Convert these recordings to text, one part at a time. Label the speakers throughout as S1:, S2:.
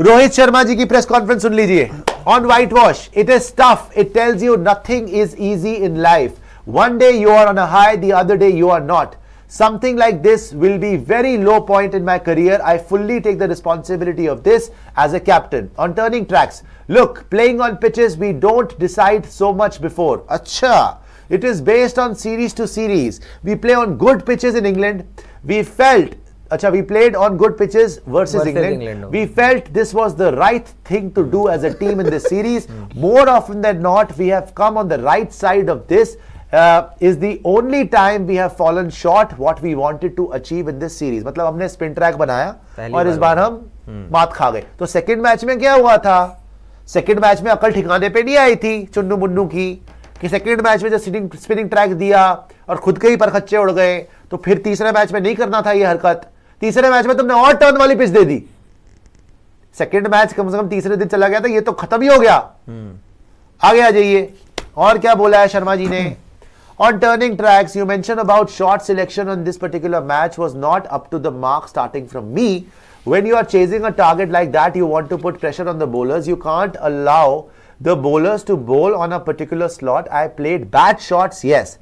S1: रोहित शर्मा जी की press conference सुन लीजिए on whitewash it is tough it tells you nothing is easy in life one day you are on high the other day you are not something like this will be very low point in my career I fully take the responsibility of this as a captain on turning tracks look playing on pitches we don't decide so much before अच्छा it is based on series to series we play on good pitches in England we felt अच्छा we played on good pitches versus England we felt this was the right thing to do as a team in this series more often than not we have come on the right side of this is the only time we have fallen short what we wanted to achieve in this series मतलब हमने spin track बनाया और इस बार हम हम्म। मात खा गए तो सेकंड मैच में क्या हुआ था सेकंड मैच में अकल ठिकाने पे नहीं आई थी चुन्नू मुन्नू की कि सेकंड मैच में जो स्पिनिंग स्पिनिंग ट्रैक दिया और खुद के ही पर खच्चे उड़ गए तो फिर तीसरे मैच में नहीं करना था ये हरकत तीसरे मैच में तुमने और टर्न वाली पिच दे दी सेकेंड मैच कम से कम तीसरे दिन चला गया था ये तो खत्म ही हो गया आगे आ जाइए और क्या बोला है शर्मा जी ने On turning tracks, you mentioned about shot selection on this particular match was not up to the mark starting from me. When you are chasing a target like that, you want to put pressure on the bowlers. You can't allow the bowlers to bowl on a particular slot. I played bad shots, yes.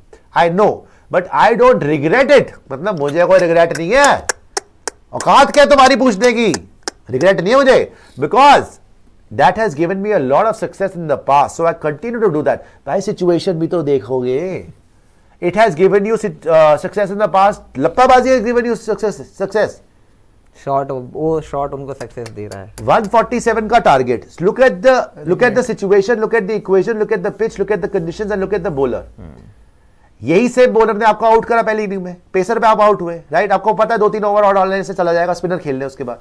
S1: I know. But I don't regret it. मतलब मुझे कोई regret नहीं है औकात क्या तुम्हारी पूछने की रिग्रेट नहीं है मुझे because that has given me a lot of success in the past so I continue to do that भाई सिचुएशन भी तो देखोगे it has given you success in the past लप्पाबाजी has given you success success shot वो shot उनको success दे रहा है 147 का target look at the look at the situation look at the equation look at the pitch look at the conditions and look at the bowler यही से bowler ने आपको आउट करा पहली इनिंग में पेसर पे आप आउट हुए राइट आपको पता है दो तीन ओवर और ऑनलाइन से चला जाएगा स्पिनर खेलने उसके बाद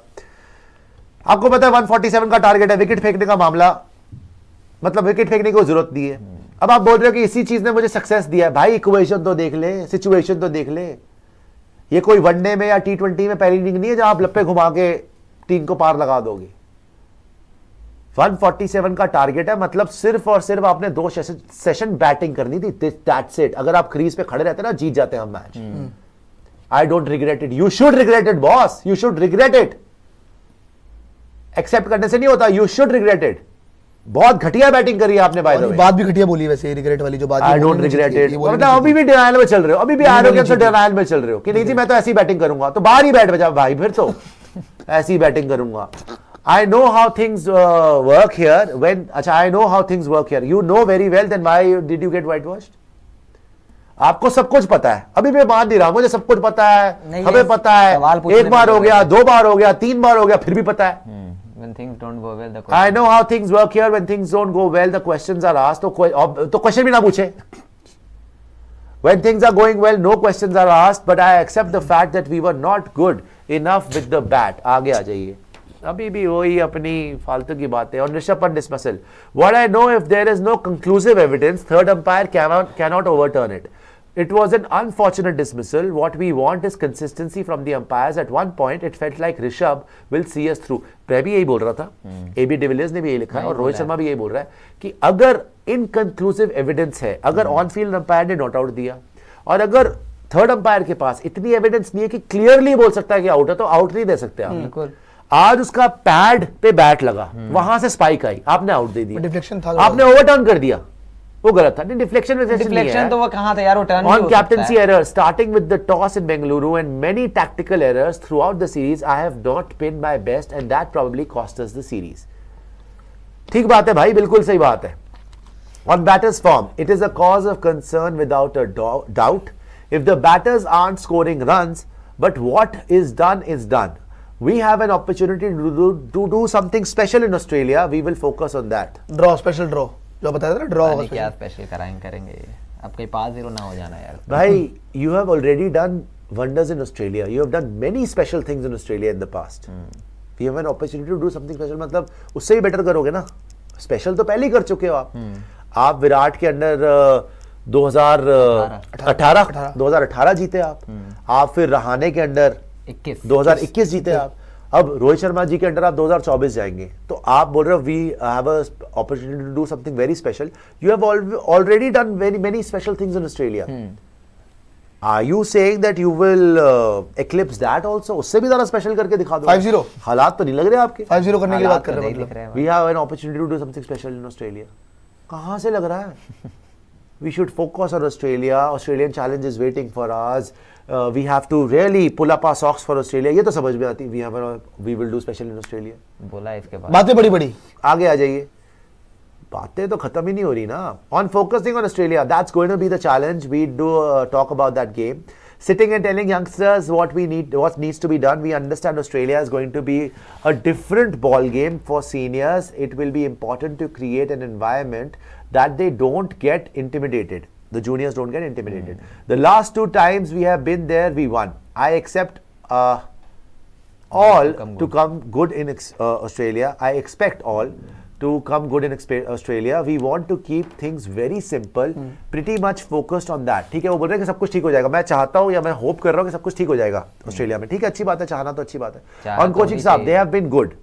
S1: आपको पता है 147 का टारगेट है विकेट फेंकने का मामला मतलब विकेट फेंकने की जरूरत नहीं है अब आप बोल रहे हो कि इसी चीज ने मुझे सक्सेस दिया है भाई इक्वेशन तो देख ले सिचुएशन तो देख ले ये कोई वनडे में या टी ट्वेंटी में पहली इनिंग नहीं है जहां आप लप्पे घुमा के टीम को पार लगा दोगे 147 का टारगेट है मतलब सिर्फ और सिर्फ आपने दो सेशन, बैटिंग करनी थी दैट्स इट अगर आप क्रीज पे खड़े रहते ना जीत जाते हैं हम match I don't regret it you should regret it boss you should regret it accept करने से नहीं होता यू शुड रिग्रेट इट बहुत घटिया बैटिंग करी आपने बाय द वे बात भी घटिया बोली वैसे रिग्रेट वाली जो बात आई डोंट रिग्रेट इट मतलब अभी भी डिनायल में चल रहे हो अभी भी आरोग्य से डिनायल में चल रहे हो कि नहीं जी मैं तो ऐसी बैटिंग करूंगा तो बाहर ही बैठ बजा भाई फिर तो ऐसी बैटिंग करूंगा I know how things uh, work here. When अच्छा I know how things work here. You know very well. Then why did you get whitewashed? आपको सब कुछ पता है अभी मैं मान नहीं रहा हूं मुझे सब कुछ पता है हमें पता है एक बार हो गया दो बार हो गया तीन बार हो गया फिर भी पता है I know how things work here when things don't go well the question are आस तो क्वेश्चन तो भी ना पूछे when things are going well no question are asked but I accept the fact that we were not good enough with the bat आगे आ जाइए अभी भी वही अपनी फालतू की बातें और Rishabh Pant dismissal what I know if there is no conclusive evidence third umpire cannot cannot overturn it it was an unfortunate dismissal what we want is consistency from the umpires. At one point it felt like Rishabh will see us through मैं भी यही बोल रहा था A B de Villiers ने भी यही लिखा है और रोहित शर्मा भी यही बोल रहा है कि अगर इनकनक्लूसिव एविडेंस है अगर ऑन फील्ड अंपायर ने नॉट आउट दिया और अगर थर्ड अंपायर के पास इतनी एविडेंस नहीं है कि क्लियरली बोल सकता है कि आउट है तो आउट नहीं दे सकते आप बिल्कुल आज उसका पैड पे बैट लगा वहां से स्पाइक आई आपने आउट दे दिया डिफ्लेक्शन था तो आपने ओवरटर्न कर दिया वो गलत था नहीं डिफ्लेक्शन में डिफ्लेक्शन तो वो कहां था यार वो turn on captaincy error starting with the toss in Bengaluru and many tactical errors throughout the series I have not been my best and that probably cost us the series ठीक बात है भाई बिल्कुल सही बात है on batters form it is a cause of concern without a doubt if the batters aren't scoring runs, but what is done is done we have an opportunity to do, to do something special in Australia. We will focus on that. Draw special draw. जो बताया था ना draw क्या special कराएंगे करेंगे आपके पास zero ना हो जाना यार भाई you have already done wonders in Australia. You have done many special things in Australia in the past. Hmm. We have an opportunity to do something special. मतलब उससे ही better करोगे ना Special तो पहले ही कर चुके हो आप hmm. आप विराट के अंडर uh, 2018 uh, 2018 जीते आप hmm. आप फिर रहाने के अंडर 2021 जीते आप अब रोहित शर्मा जी के अंडर आप 2024 जाएंगे तो आप बोल रहे हो we have a opportunity to do something very special you have already done very many special things in Australia are you saying that you will eclipse that also उससे भी ज्यादा स्पेशल करके दिखा दो 50 हालात तो नहीं लग रहे आपके 50 करने की बात तो कर रहे हैं मतलब we have an opportunity to do something special in Australia कहां से लग रहा है we should focus on Australia Australian challenge is waiting for us uh, we have to really pull up our socks for Australia. ये तो समझ में आती we have a, we will do special in Australia. बोला इसके बाद बातें बड़ी बड़ी आगे आ जाइए बातें तो खत्म ही नहीं हो रही ना on focusing on Australia that's going to be the challenge we do uh, talk about that game sitting and telling youngsters what we need what needs to be done we understand australia is going to be a different ball game for seniors it will be important to create an environment that they don't get intimidated The juniors don't get intimidated. Mm. The last two times we have been there, we won. I accept uh, all come, to come good, in uh, Australia. I expect all mm. to come good in Australia. We want to keep things very simple, mm. pretty much focused on that. ठीक है वो बोल रहे हैं कि सब कुछ ठीक हो जाएगा मैं चाहता हूँ या मैं होप कर रहा हूँ कि सब कुछ ठीक हो जाएगा ऑस्ट्रेलिया में ठीक है अच्छी बात है चाहना तो अच्छी बात है ऑन कोचिंग साहब they have been good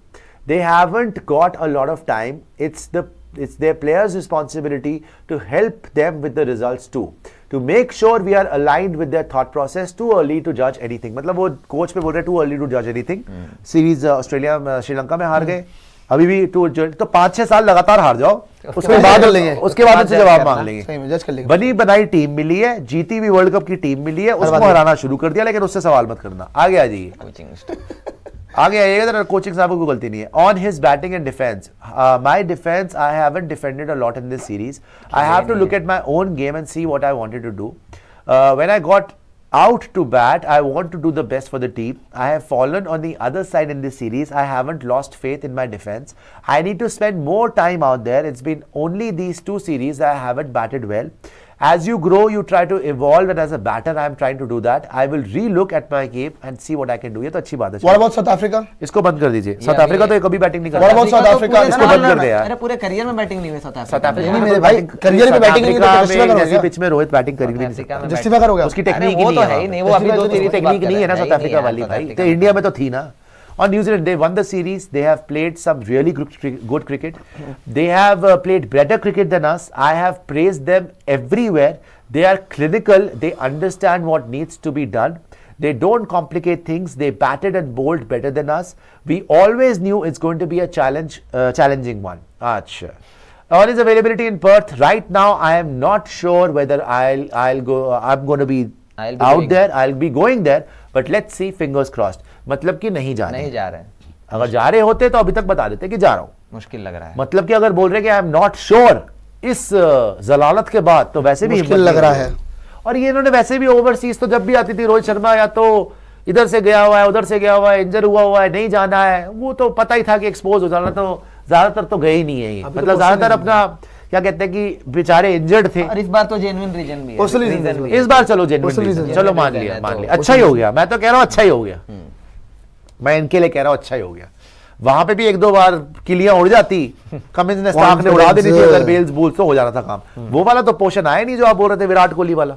S1: they haven't got a lot of time it's the it's their players' responsibility to help them with the results too. To make sure we are aligned with their thought process too early to judge anything. मतलब वो coach पे बोल रहे too early to जज anything series Australia Sri Lanka में हार hmm. गए अभी भी टू तो पांच छह साल लगातार हार जाओ उसके बाद लेंगे उसके बाद उनसे जवाब मांग लेंगे बनी बनाई टीम मिली है जीती हुई वर्ल्ड कप की टीम मिली है उसको हराना शुरू कर दिया लेकिन उससे सवाल मत करना आगे आ जाइए आगे आइएगा जरा कोचिंग साहब को गलती नहीं है on his batting and defence my defence I have an defended a lot in this series I have to look at my own game and see what I wanted to do when I got out to bat I want to do the best for the team I have fallen on the other side in this series I haven't lost faith in my defence I need to spend more time out there it's been only these two series I haven't batted well As you grow, you try to evolve, and as a batter, I am trying to do that. I will relook at my game and see what I can do. ye to अच्छी baat hai What about South Africa? isko band kar dijiye South Africa to kabhi batting nahi karta What about South Africa? isko band kar de yaar mere pure career mein batting nahi hui South Africa. South Africa nahi नहीं मेरे भाई career में batting नहीं हुई. जैसी pitch में Rohit batting कर नहीं सकता. जस्टिफाई करोगे. उसकी टेक्निक ही नहीं है. वो तो है ही nahi wo abhi do तेरी technique nahi hai na South Africa wali bhai to india mein to thi na on New Zealand, they won the series. They have played some really good, cricket. They have uh, played better cricket than us. I have praised them everywhere. They are clinical. They understand what needs to be done. They don't complicate things. They batted and bowled better than us. We always knew it's going to be a challenge, uh, challenging one. sure. On his availability in Perth, right now I am not sure whether I'll I'll go. I'm going to be I'll be out going. there i'll be going there but let's see fingers crossed मतलब कि नहीं जा रहे नहीं जा रहे अगर जा रहे होते तो अभी तक बता देते कि जा रहा हूं मुश्किल लग रहा है मतलब कि अगर बोल रहे कि आई एम नॉट श्योर इस जलालत के बाद तो वैसे भी मुश्किल लग रहा है और ये इन्होंने वैसे भी ओवरसीज तो जब भी आती थी रोहित शर्मा या तो इधर से गया हुआ है उधर से गया हुआ है इंजर हुआ हुआ है नहीं जाना है वो तो पता ही था कि एक्सपोज हो जाना तो ज्यादातर तो गए ही नहीं है तो मतलब ज्यादातर अपना क्या कहते हैं कि बेचारे इंजर्ड थे और इस बार तो जेन्युइन रीजन भी है रीजन भी इस बार चलो जेन्युइन रीजन चलो मान लिया मान तो लिया अच्छा ही हो गया मैं तो कह रहा हूं अच्छा ही हो गया हम्म। मैं इनके लिए कह रहा हूं अच्छा ही हो गया वहां पे भी एक दो बार किलियां उड़ जाती कमिंस ने स्टाफ ने उड़ा देनी थी अगर बेल्स बूल्स तो हो जाना था काम वो वाला तो पोषण आया नहीं जो आप बोल रहे थे विराट कोहली वाला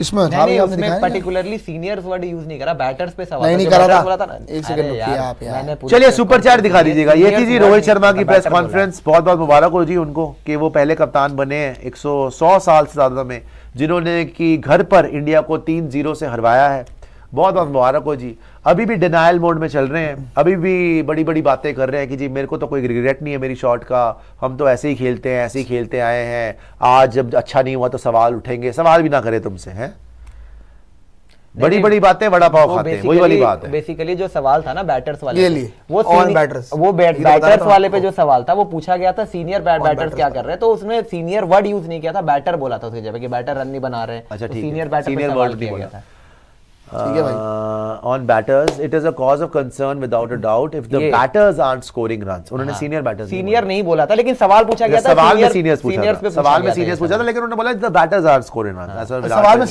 S1: इसमें था नहीं, उसमें पर्टिकुलरली सीनियर वर्ड यूज नहीं करा बैटर्स पे सवाल नहीं, नहीं करा था, था एक सेकंड आप यार चलिए सुपर चैट दिखा दीजिएगा ये थी जी रोहित शर्मा की प्रेस कॉन्फ्रेंस बहुत बहुत मुबारक हो जी उनको कि वो पहले कप्तान बने हैं एक सौ साल से ज्यादा में जिन्होंने की घर पर इंडिया को तीन जीरो से हरवाया है बहुत बहुत मुबारक हो जी अभी भी डिनाइल मोड में चल रहे हैं अभी भी बड़ी बड़ी बातें कर रहे हैं कि जी मेरे को तो कोई रिग्रेट नहीं है मेरी शॉट का हम तो ऐसे ही खेलते हैं ऐसे ही खेलते आए हैं आज जब अच्छा नहीं हुआ तो सवाल उठेंगे सवाल भी ना करें तुमसे हैं बड़ी बड़ी बातें बड़ा पाव खाते हैं वही वाली बात है बेसिकली जो सवाल था ना बैटर्स वाले वो बैटर्स वो बैटर्स वाले पे जो सवाल था वो पूछा गया था सीनियर बैटर्स क्या कर रहे हैं तो उसने सीनियर वर्ड यूज नहीं किया था बैटर बोला था उसकी जगह बैटर रन नहीं बना रहे हैं सीनियर बैटर सीनियर वर्ड नहीं किया था on batters it is a cause of concern without a doubt if the batters are scoring run उन्होंने सीनियर बैटर्स सीनियर नहीं बोला था लेकिन सवाल पूछा गया था सवाल में सीनियर्स पूछा सवाल में सीनियर्स पूछा था लेकिन उन्होंने बोला the batters are scoring run सवाल में